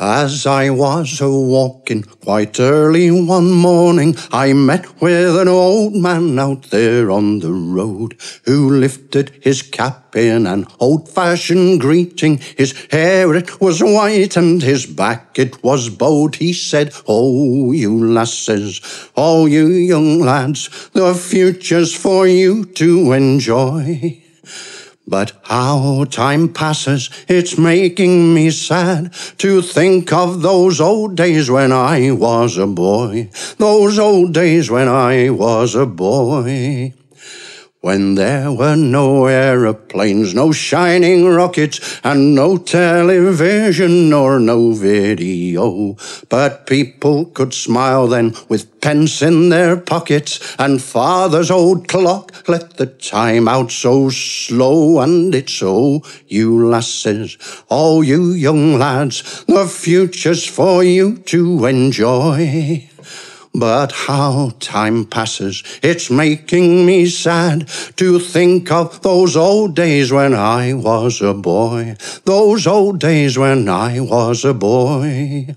As I was a walking quite early one morning, I met with an old man out there on the road who lifted his cap in an old fashioned greeting. His hair it was white and his back it was bowed. He said, Oh, you lasses, oh, you young lads, the future's for you to enjoy. But how time passes, it's making me sad to think of those old days when I was a boy, those old days when I was a boy. When there were no aeroplanes, no shining rockets, and no television or no video. But people could smile then with pence in their pockets, and father's old clock let the time out so slow. And it's so, oh, you lasses, all you young lads, the future's for you to enjoy. But how time passes, it's making me sad to think of those old days when I was a boy, those old days when I was a boy.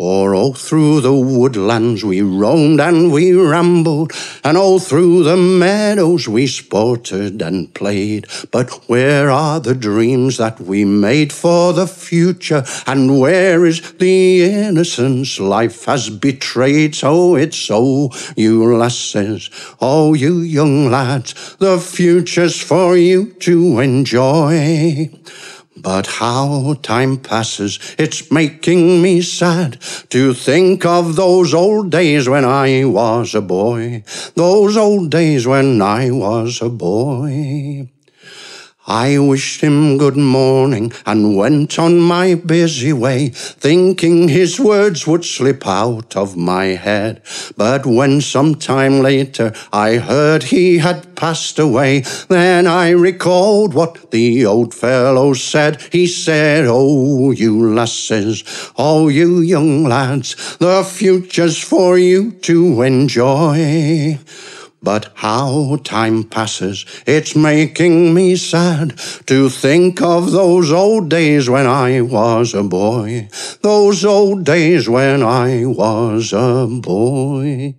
For all through the woodlands we roamed and we rambled, and all through the meadows we sported and played. But where are the dreams that we made for the future, and where is the innocence life has betrayed? So it's so, you lasses, oh, you young lads, the future's for you to enjoy. But how time passes, it's making me sad to think of those old days when I was a boy, those old days when I was a boy. I wished him good morning and went on my busy way, thinking his words would slip out of my head. But when some time later I heard he had passed away, then I recalled what the old fellow said. He said, Oh, you lasses, oh, you young lads, the future's for you to enjoy. But how time passes, it's making me sad to think of those old days when I was a boy, those old days when I was a boy.